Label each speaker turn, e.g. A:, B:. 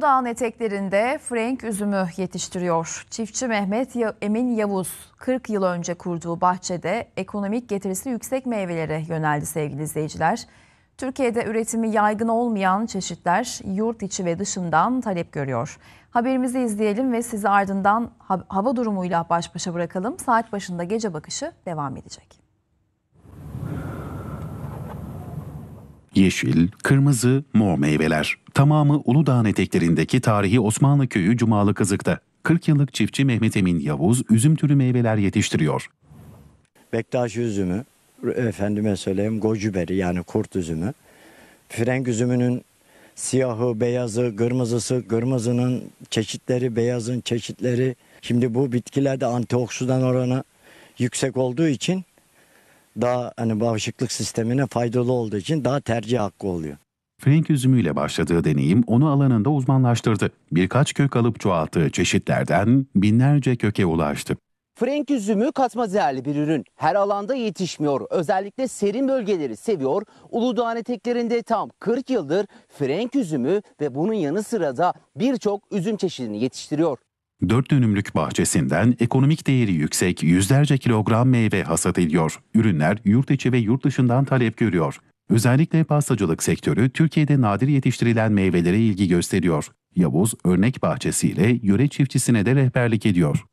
A: Dağın eteklerinde Frank üzümü yetiştiriyor. Çiftçi Mehmet Emin Yavuz 40 yıl önce kurduğu bahçede ekonomik getirisi yüksek meyvelere yöneldi sevgili izleyiciler. Türkiye'de üretimi yaygın olmayan çeşitler yurt içi ve dışından talep görüyor. Haberimizi izleyelim ve sizi ardından hava durumuyla baş başa bırakalım. Saat başında gece bakışı devam edecek.
B: yeşil, kırmızı, mor meyveler. Tamamı Uludağ'ın eteklerindeki tarihi Osmanlı köyü Cumalı Kızık'ta. 40 yıllık çiftçi Mehmet Emin Yavuz üzüm türü
C: meyveler yetiştiriyor. Bektaş üzümü, efendime söyleyeyim gocuberi yani kurt üzümü, frenk üzümünün siyahı, beyazı, kırmızısı, kırmızının çeşitleri, beyazın çeşitleri. Şimdi bu bitkilerde antioksidan oranı yüksek olduğu için daha hani bağışıklık sistemine faydalı olduğu için daha tercih hakkı oluyor.
B: Frenk üzümüyle başladığı deneyim onu alanında uzmanlaştırdı. Birkaç kök alıp çoğalttığı çeşitlerden binlerce köke ulaştı.
D: Frenk üzümü katma değerli bir ürün. Her alanda yetişmiyor. Özellikle serin bölgeleri seviyor. Uludağ eteklerinde tam 40 yıldır frenk üzümü ve bunun yanı sıra da birçok üzüm çeşidini yetiştiriyor.
B: Dört dönümlük bahçesinden ekonomik değeri yüksek yüzlerce kilogram meyve hasat ediyor. Ürünler yurt içi ve yurt dışından talep görüyor. Özellikle pastacılık sektörü Türkiye'de nadir yetiştirilen meyvelere ilgi gösteriyor. Yavuz örnek bahçesiyle yöre çiftçisine de rehberlik ediyor.